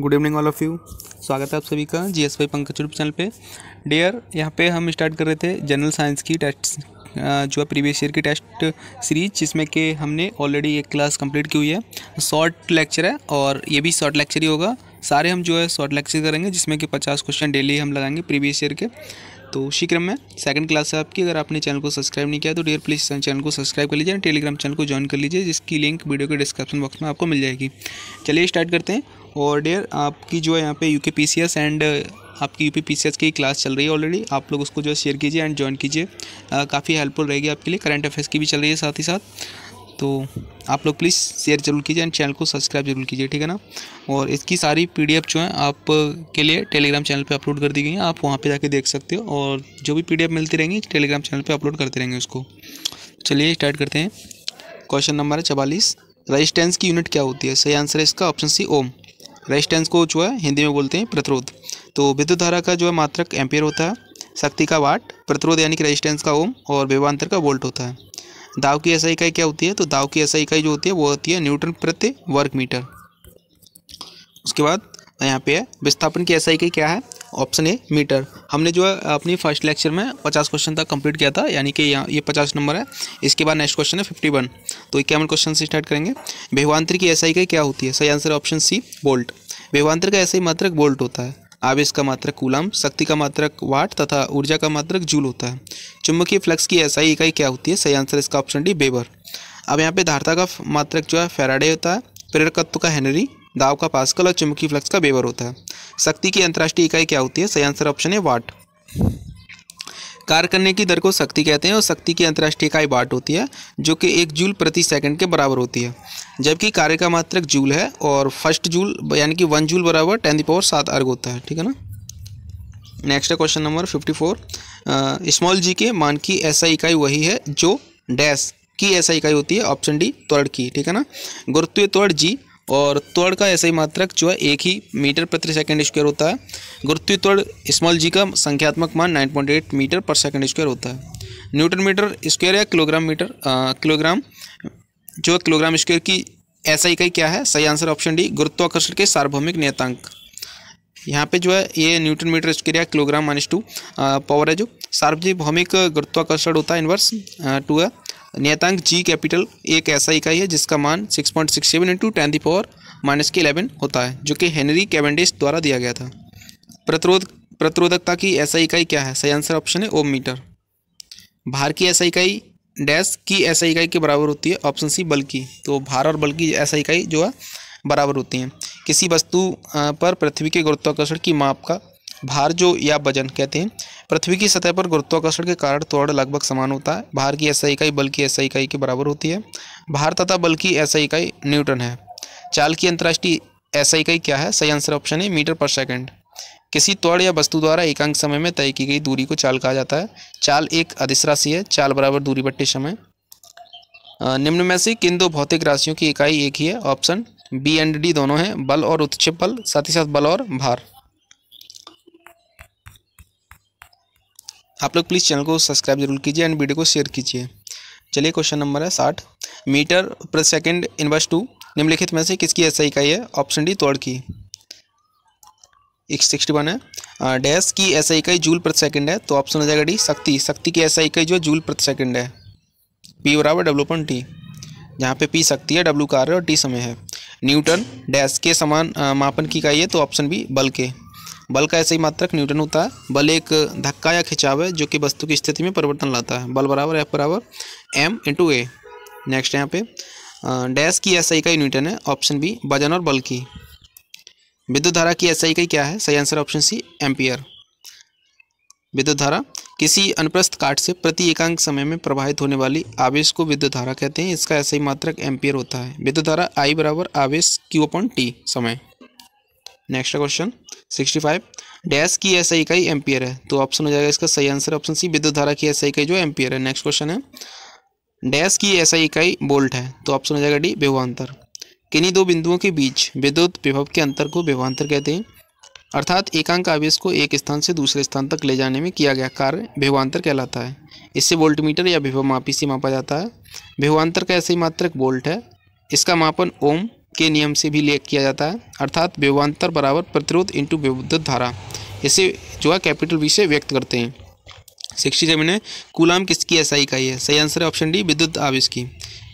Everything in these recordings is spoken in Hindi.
good evening all of you स्वागत है आप सभी का G S Y Pankaj channel पे डेयर यहाँ पे हम स्टार्ट कर रहे थे जनरल साइंस की टेस्ट जो है प्रीवियस ईयर की टेस्ट सीरीज जिसमें कि हमने ऑलरेडी एक क्लास कंप्लीट की हुई है शॉर्ट लेक्चर है और ये भी शॉर्ट लेक्चर ही होगा सारे हम जो है शॉर्ट लेक्चर करेंगे जिसमें कि पचास क्वेश्चन डेली हम लगाएंगे प्रीवियस ईयर के तो उसी क्रम में सेकंड क्लास है आपकी अगर आपने चैनल को सब्सक्राइब नहीं किया तो डियर प्लीज़ चैनल को सब्सक्राइब कर लीजिए टेलीग्राम चैनल को ज्वाइन कर लीजिए जिसकी लिंक वीडियो के डिस्क्रिप्शन बॉक्स में आपको मिल जाएगी चलिए स्टार्ट करते हैं और डेयर आपकी जो है यहाँ पे U K P C S and आपकी U P P C S की क्लास चल रही है ऑलरेडी आप लोग उसको जो है शेयर कीजिए एंड ज्वाइन कीजिए uh, काफ़ी हेल्पफुल रहेगी आपके लिए करंट अफेयर्स की भी चल रही है साथ ही साथ तो आप लोग प्लीज़ शेयर जरूर कीजिए एंड चैनल को सब्सक्राइब जरूर कीजिए ठीक है ना और इसकी सारी पीडीएफ जो है आप uh, के लिए टेलीग्राम चैनल पे अपलोड कर दी गई हैं आप वहाँ पे जाके देख सकते हो और जो भी पीडीएफ मिलती रहेंगी टेलीग्राम चैनल पे अपलोड करते रहेंगे उसको चलिए स्टार्ट करते हैं क्वेश्चन नंबर है चवालीस रजिस्टेंस की यूनिट क्या होती है सही आंसर है इसका ऑप्शन सी ओम रेजिस्टेंस को जो है हिंदी में बोलते हैं प्रतिरोध तो विद्युत धारा का जो है मात्रक एम्पेयर होता है शक्ति का वाट प्रतिरोध यानी कि रेजिस्टेंस का ओम और विवान्तर का वोल्ट होता है दाव की ऐसा इकाई क्या होती है तो दाव की ऐसा इकाई जो होती है वो होती है न्यूटन प्रति वर्ग मीटर उसके बाद यहाँ पे है विस्थापन की ऐसा इकाई क्या है ऑप्शन ए मीटर हमने जो है अपनी फर्स्ट लेक्चर में पचास क्वेश्चन तक कंप्लीट किया था यानी कि यहाँ ये पचास नंबर है इसके बाद नेक्स्ट क्वेश्चन है फिफ्टी वन तो इक्यावन क्वेश्चन से स्टार्ट करेंगे व्यवान्तर की एसआई का क्या होती है सही आंसर ऑप्शन सी बोल्ट व्यवान्तर का ऐसा ही मात्रक बोल्ट होता है आवेश का मात्रक कूलम शक्ति का मात्रक वाट तथा ऊर्जा का मात्रक जूल होता है चुंबकीय फ्लक्स की ऐसा इकाई क्या होती है सही आंसर इसका ऑप्शन डी बेबर अब यहाँ पे धारता का मात्रक जो है फेराडे होता है प्रेरकत्व का हेनरी दाव का पास्कल और चुंबकीय फ्लक्स का बेवर होता है शक्ति की अंतर्राष्ट्रीय इकाई क्या होती है सही आंसर ऑप्शन है वाट कार्य करने की दर को शक्ति कहते हैं और शक्ति की अंतर्राष्ट्रीय इकाई वाट होती है जो कि एक जूल प्रति सेकंड के बराबर होती है जबकि कार्य का मात्रक जूल है और फर्स्ट जूल यानी कि वन जूल बराबर टेन पावर सात अर्ग होता है ठीक है ना नेक्स्ट है question number fifty four small G के मान की ऐसा इकाई वही है जो डैश की ऐसा इकाई होती है ऑप्शन डी त्वर की ठीक है ना गुरुत्व त्वर जी और त्वर का ऐसा ही मात्रक जो है एक ही मीटर प्रति सेकंड स्क्वायर होता है गुरुत्वीय त्वड़ स्मॉल जी का संख्यात्मक मान 9.8 मीटर पर सेकंड स्क्वायर होता है न्यूटन मीटर स्क्वायर या किलोग्राम मीटर किलोग्राम जो किलोग्राम स्क्वायर की ऐसा इकाई क्या है सही आंसर ऑप्शन डी गुरुत्वाकर्षण के सार्वभौमिक नियतांक यहाँ पे जो है ये न्यूटन मीटर स्क्वायर या किलोग्राम माइनस टू पावर है जो सार्वजनिक भौमिक गुरुत्वाकर्षण होता है इनवर्स टू है नियतांक जी कैपिटल एक ऐसा इकाई है जिसका मान 6.67 point six seven into ten the power minus के इलेवन होता है जो कि हेनरी कैवेंडिस द्वारा दिया गया था प्रतिरोध प्रतिरोधकता की ऐसा इकाई क्या है सही आंसर ऑप्शन है ओम मीटर भार की ऐसा इकाई डैश की ऐसा इकाई के बराबर होती है ऑप्शन सी बल की तो भार और बल की ऐसा इकाई जो है बराबर होती हैं किसी वस्तु पर पृथ्वी के गुरुत्वाकर्षण की माप का भार जो या वजन कहते हैं पृथ्वी की सतह पर गुरुत्वाकर्षण के कारण त्वरण लगभग समान होता है भार की ऐसा इकाई बल की ऐसा इकाई के बराबर होती है भार तथा बल की ऐसा इकाई न्यूटन है चाल की अंतर्राष्ट्रीय ऐसा इकाई क्या है सही आंसर ऑप्शन है मीटर पर सेकेंड किसी त्वर या वस्तु द्वारा एकांक समय में तय की गई दूरी को चाल कहा जाता है चाल एक अधिस राशि है चाल बराबर दूरी बट्टे समय निम्न में से किन दो भौतिक राशियों की इकाई एक ही है ऑप्शन बी एंड डी दोनों हैं बल और उत्क्षेप बल साथ ही साथ बल और भार आप लोग प्लीज़ चैनल को सब्सक्राइब जरूर कीजिए एंड वीडियो को शेयर कीजिए चलिए क्वेश्चन नंबर है साठ मीटर पर सेकेंड इनवर्स टू निम्नलिखित में से किसकी ऐसा इकाई है ऑप्शन डी तोड़ की एक सिक्सटी वन है डैश की ऐसा इकाई जूल प्रति सेकंड है तो ऑप्शन हो जाएगा डी शक्ति शक्ति की ऐसा इकाई जो जूल प्रति सेकंड है पी बराबर डब्ल्यू पॉइंट टी जहाँ पे पी शक्ति है डब्ल्यू कार है और टी समय है न्यूटन डैश के समान मापन की इकाई है तो ऑप्शन बी बल के बल का ऐसे ही मात्रक न्यूटन होता है बल एक धक्का या खिंचाव है जो कि वस्तु की स्थिति में परिवर्तन लाता है बल बराबर एफ बराबर एम इंटू ए नेक्स्ट यहाँ पे डैश की एसआई का न्यूटन है ऑप्शन बी वजन और बल की विद्युत धारा की एसआई का क्या है सही आंसर ऑप्शन सी एम्पियर विद्युत धारा किसी अनुप्रस्थ काट से प्रति एकांक समय में प्रभावित होने वाली आवेश को विद्युत धारा कहते हैं इसका ऐसा ही मात्रक एम्पियर होता है विद्युत धारा आई बराबर आवेश क्यू अपॉन टी समय next question sixty five dash की ऐसा इकाई एम्पियर है तो ऑप्शन हो जाएगा इसका सही आंसर ऑप्शन सी विद्युत धारा की ऐसा इकाई जो एम्पियर है नेक्स्ट क्वेश्चन है डैश की ऐसा इकाई बोल्ट है तो ऑप्शन हो जाएगा डी व्यवहांतर किन्हीं दो बिंदुओं के बीच विद्युत विभव के अंतर को व्यवहांतर कहते हैं अर्थात एकांक आवेश को एक स्थान से दूसरे स्थान तक ले जाने में किया गया कार्य व्यवहांतर कहलाता है इससे वोल्टमीटर या विभव मापी से मापा जाता है व्यवहांतर का ऐसे ही मात्रक वोल्ट है इसका मापन ओम के नियम से भी लेख किया जाता है अर्थात व्यवान्तर बराबर प्रतिरोध इंटू विद्युत धारा इसे जो है कैपिटल बी से व्यक्त करते हैं सिक्सटी सेवन है कूलाम किसकी एसआई इकाई है सही आंसर है ऑप्शन डी विद्युत आवेश की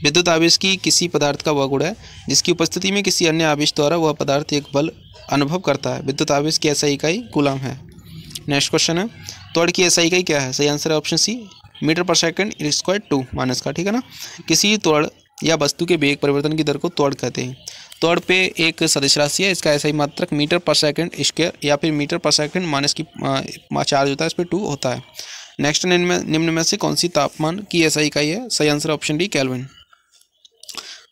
विद्युत आवेश की किसी पदार्थ का वह गुण है जिसकी उपस्थिति में किसी अन्य आवेश द्वारा वह पदार्थ एक बल अनुभव करता है विद्युत आवेश की ऐसा इकाई कूलाम है नेक्स्ट क्वेश्चन है त्वड़ की ऐसा इकाई क्या है सही आंसर है ऑप्शन सी मीटर पर सेकंड स्क्वायर टू माइनस का ठीक है ना किसी त्वड़ या वस्तु के वेग परिवर्तन की दर को तोड़ कहते हैं तोड़ पे एक सदिश राशि है इसका ऐसा ही मात्रक मीटर पर सेकंड स्क्वेयर या फिर मीटर पर सेकंड माइनस की चार्ज होता है इस पर टू होता है नेक्स्ट निम्न निम्न में से कौन सी तापमान की ऐसा इकाई है सही आंसर ऑप्शन डी कैलविन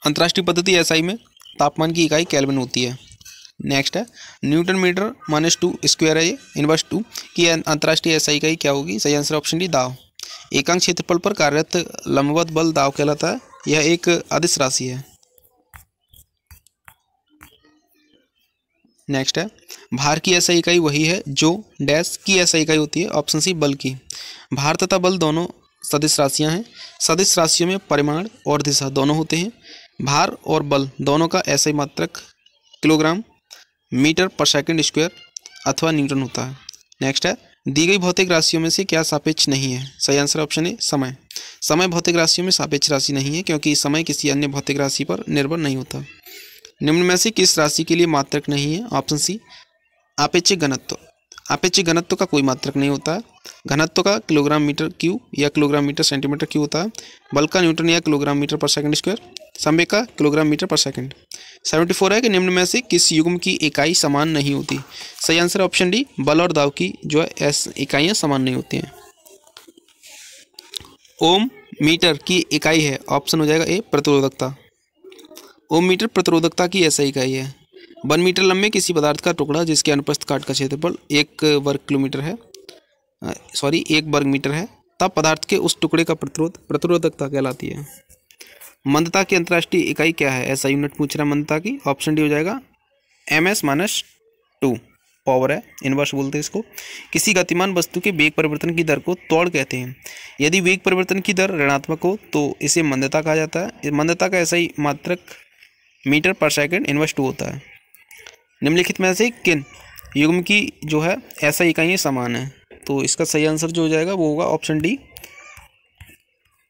अंतर्राष्ट्रीय पद्धति ऐसा में तापमान की इकाई कैलविन होती है नेक्स्ट है newton metre minus two square है ये इनवर्स टू की अं-, अंतर्राष्ट्रीय ऐसा इकाई क्या होगी सही आंसर ऑप्शन डी दाव एकांक क्षेत्रफल पर कार्यरत लंबवत बल दाव कहलाता है यह एक अदिश राशि है नेक्स्ट है भार की ऐसा इकाई वही है जो डैश की ऐसा इकाई होती है ऑप्शन सी बल की भार तथा बल दोनों सदिश राशियां हैं सदिश राशियों में परिमाण और दिशा दोनों होते हैं भार और बल दोनों का ऐसा ही मात्रक किलोग्राम मीटर पर सेकंड स्क्वायर अथवा न्यूटन होता है नेक्स्ट है दी गई भौतिक राशियों में से क्या सापेक्ष नहीं है सही आंसर ऑप्शन है समय समय भौतिक राशियों में सापेक्ष राशि नहीं है क्योंकि समय किसी अन्य भौतिक राशि पर निर्भर नहीं होता निम्न में से किस राशि के लिए मात्रक नहीं है ऑप्शन सी आपेक्षिक घनत्व आपेक्षिक घनत्व का कोई मात्रक नहीं होता घनत्व का किलोग्राम मीटर क्यू या किलोग्राम मीटर सेंटीमीटर क्यू होता है बल का न्यूटन या किलोग्राम मीटर पर सेकंड स्क्वायर समय का किलोग्राम मीटर पर सेकंड सेवेंटी फोर है कि निम्न में से किस युग्म की इकाई समान नहीं होती सही आंसर ऑप्शन डी बल और दाव की जो है ऐसी इकाइयाँ समान नहीं होती हैं ओम मीटर की इकाई है ऑप्शन हो जाएगा ए प्रतिरोधकता ओम मीटर प्रतिरोधकता की ऐसा इकाई है वन मीटर लंबे किसी पदार्थ का टुकड़ा जिसके अनुपस्थ काट का क्षेत्रफल एक वर्ग किलोमीटर है सॉरी एक वर्ग मीटर है तब पदार्थ के उस टुकड़े का प्रतिरोध प्रतिरोधकता कहलाती है मंदता की अंतर्राष्ट्रीय इकाई क्या है ऐसा यूनिट पूछ रहा है मंदता की ऑप्शन डी हो जाएगा M S minus two power है इनवर्स बोलते हैं इसको किसी गतिमान वस्तु के वेग परिवर्तन की दर को तोड़ कहते हैं यदि वेग परिवर्तन की दर ऋणात्मक हो तो इसे मंदता कहा जाता है मंदता का ऐसा ही मात्रक मीटर पर सेकेंड इनवर्स टू होता है निम्नलिखित में से किन युग्म की जो है ऐसा इकाइयाँ समान है तो इसका सही आंसर जो हो जाएगा वो होगा ऑप्शन डी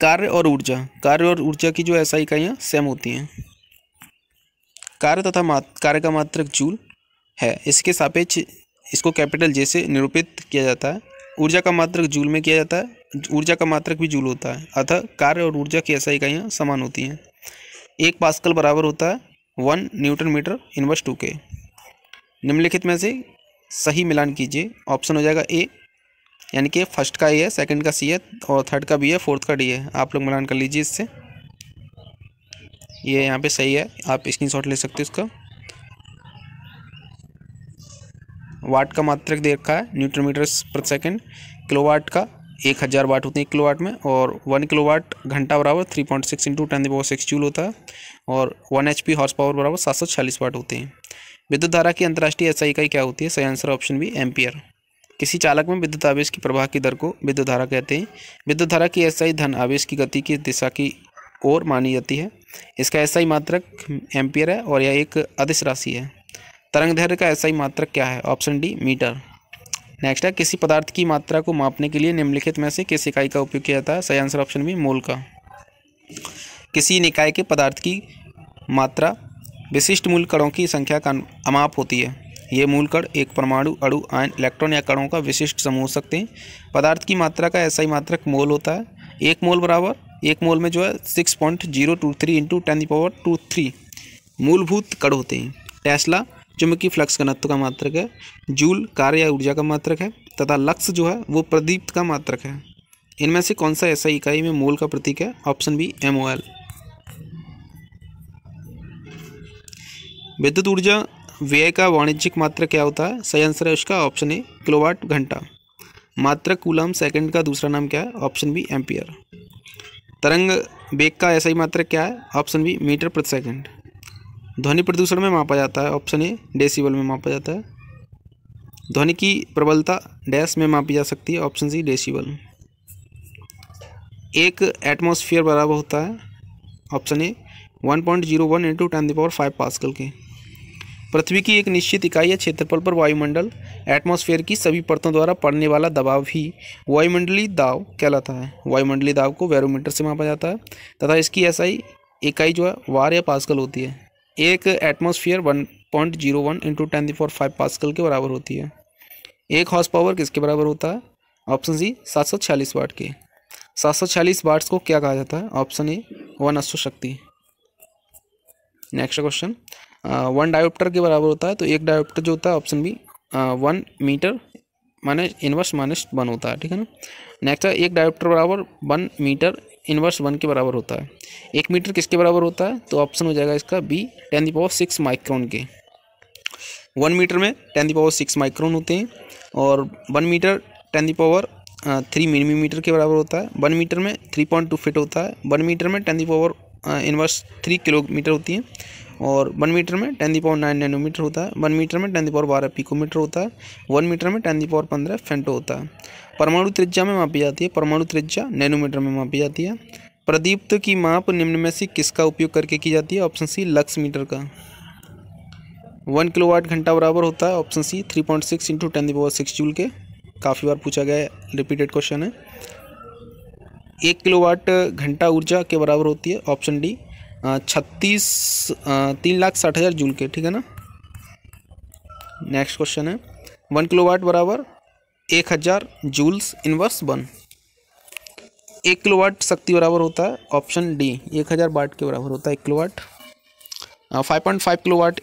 कार्य और ऊर्जा कार्य और ऊर्जा की जो ऐसा इकाइयाँ सेम होती हैं कार्य तथा मात कार्य का मात्रक जूल है इसके सापेक्ष इसको कैपिटल जे से निरूपित किया जाता है ऊर्जा का मात्रक जूल में किया जाता है ऊर्जा का मात्रक भी जूल होता है अतः कार्य और ऊर्जा की ऐसा इकाइयाँ समान होती हैं एक पास्कल बराबर होता है one newton metre inverse two के निम्नलिखित में से सही मिलान कीजिए ऑप्शन हो जाएगा ए यानी कि फर्स्ट का ये है सेकंड का सी है और थर्ड का बी है फोर्थ का डी है आप लोग मिलान कर लीजिए इससे ये यहाँ पे सही है आप स्क्रीन ले सकते हो इसका वाट का मात्रक दे रखा है न्यूट्रो मीटर पर सेकेंड किलोवाट का एक हज़ार वाट होते हैं किलो किलोवाट में और वन किलोवाट घंटा बराबर three point six into ten power six joule होता है और one H P horse power बराबर सात सौ छियालीस वाट होते हैं विद्युत धारा की अंतर्राष्ट्रीय आई इकाई क्या होती है सही आंसर ऑप्शन बी एम्पियर किसी चालक में विद्युत आवेश की प्रवाह की दर को विद्युत धारा कहते हैं विद्युत धारा की ही धन आवेश की गति की दिशा की ओर मानी जाती है इसका ऐसा ही मात्रक एम्पियर है और यह एक अदिश राशि है तरंग धैर्य का ही मात्रक क्या है ऑप्शन डी मीटर नेक्स्ट है किसी पदार्थ की मात्रा को मापने के लिए निम्नलिखित में से किस इकाई का उपयोग किया जाता है सही आंसर ऑप्शन बी मोल का किसी निकाय के पदार्थ की मात्रा विशिष्ट मूल कणों की संख्या का अमाप होती है ये मूल कण एक परमाणु अणु आयन इलेक्ट्रॉन या कणों का विशिष्ट समूह हो सकते हैं पदार्थ की मात्रा का ऐसा ही मात्रक मोल होता है एक मोल बराबर एक मोल में जो है six point zero two three into ten power two three मूलभूत कण होते हैं टेस्ला चुंबकीय फ्लक्स घनत्व का मात्रक है जूल कार्य या ऊर्जा का मात्रक है तथा लक्ष्य जो है वो प्रदीप्त का मात्रक है इनमें से कौन सा ऐसा इकाई में मोल का प्रतीक है ऑप्शन बी एम विद्युत ऊर्जा व्यय का वाणिज्यिक मात्र क्या होता है सही आंसर है उसका ऑप्शन ए किलोवाट घंटा मात्र कूलम सेकंड का दूसरा नाम क्या है ऑप्शन बी एम्पियर तरंग बेग का ऐसा ही मात्र क्या है ऑप्शन बी मीटर प्रति सेकंड ध्वनि प्रदूषण में मापा जाता है ऑप्शन ए डेसीबल में मापा जाता है ध्वनि की प्रबलता डैश में मापी जा सकती है ऑप्शन सी डेसीबल एक एटमोसफियर बराबर होता है option A one point zero one into ten the power five पास के पृथ्वी की एक निश्चित इकाई या क्षेत्रफल पर वायुमंडल एटमॉस्फेयर की सभी परतों द्वारा पड़ने वाला दबाव ही वायुमंडलीय दाव कहलाता है वायुमंडलीय दाव को बैरोमीटर से मापा जाता है तथा इसकी एसआई इकाई जो है वार या पास्कल होती है एक atmosphere one point zero one into ten the four five pascal के बराबर होती है एक हॉर्स पावर किसके बराबर होता है ऑप्शन सी सात सौ छियालीस वाट के सात सौ छियालीस वाट्स को क्या कहा जाता है ऑप्शन ए वन अश्व शक्ति नेक्स्ट क्वेश्चन वन डायोप्टर के बराबर होता है तो एक डायोप्टर जो होता है option B one metre minus inverse minus one होता है ठीक है ना नेक्स्ट है एक डायोप्टर बराबर वन मीटर इन्वर्स वन के बराबर होता है एक मीटर किसके बराबर होता है तो ऑप्शन हो जाएगा इसका B ten the power six micron के वन मीटर में ten the power six micron होते हैं और one metre ten the power three millimetre के बराबर होता है वन मीटर में थ्री पॉइंट टू फिट होता है वन मीटर में ten the power inverse three kilometre होती है और वन मीटर में ten the power nine nanometre होता है वन मीटर में टेन दी पावर बारह पिकोमीटर होता है वन मीटर में टेन दी पावर पंद्रह फेंटो होता है परमाणु त्रिज्या में मापी जाती है परमाणु त्रिज्या नैनोमीटर में मापी जाती है प्रदीप्त की माप निम्न में से किसका उपयोग करके की जाती है ऑप्शन सी लक्स मीटर का वन किलोवाट घंटा बराबर होता है option C three point six into ten the power six joule के काफ़ी बार पूछा गया रिपीटेड क्वेश्चन है एक किलोवाट घंटा ऊर्जा के बराबर होती है ऑप्शन डी छत्तीस तीन लाख साठ हज़ार जूल के ठीक है ना नेक्स्ट क्वेश्चन है वन किलोवाट बराबर एक हज़ार जूल्स इनवर्स वन एक किलोवाट शक्ति बराबर होता है ऑप्शन डी एक हज़ार वाट के बराबर होता है एक kilowatt five point five kilowatt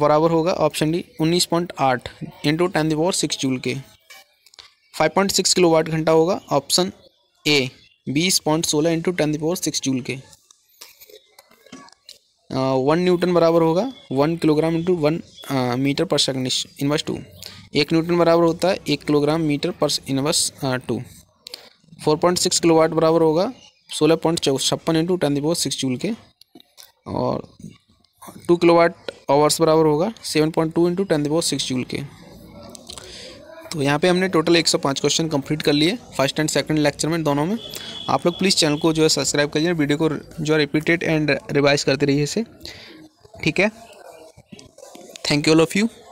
बराबर होगा ऑप्शन डी उन्नीस पॉइंट आठ into ten the power six joule के फाइव पॉइंट सिक्स किलोवाट घंटा होगा ऑप्शन ए बीस पॉइंट सोलह into ten the power six joule के वन न्यूटन बराबर होगा one kilogram into one metre पर सेकंड इनवर्स टू एक न्यूटन बराबर होता है एक किलोग्राम मीटर पर inverse two four point six kilowatt बराबर होगा सोलह पॉइंट चौ छप्पन into ten the power six joule के और टू किलो वाट आवर्स बराबर होगा seven point two into ten the power six joule के तो यहाँ पे हमने टोटल 105 क्वेश्चन कंप्लीट कर लिए फर्स्ट एंड सेकंड लेक्चर में दोनों में आप लोग प्लीज़ चैनल को जो है सब्सक्राइब करिए वीडियो को जो है रिपीटेड एंड रिवाइज करते रहिए इसे ठीक है thank you all of you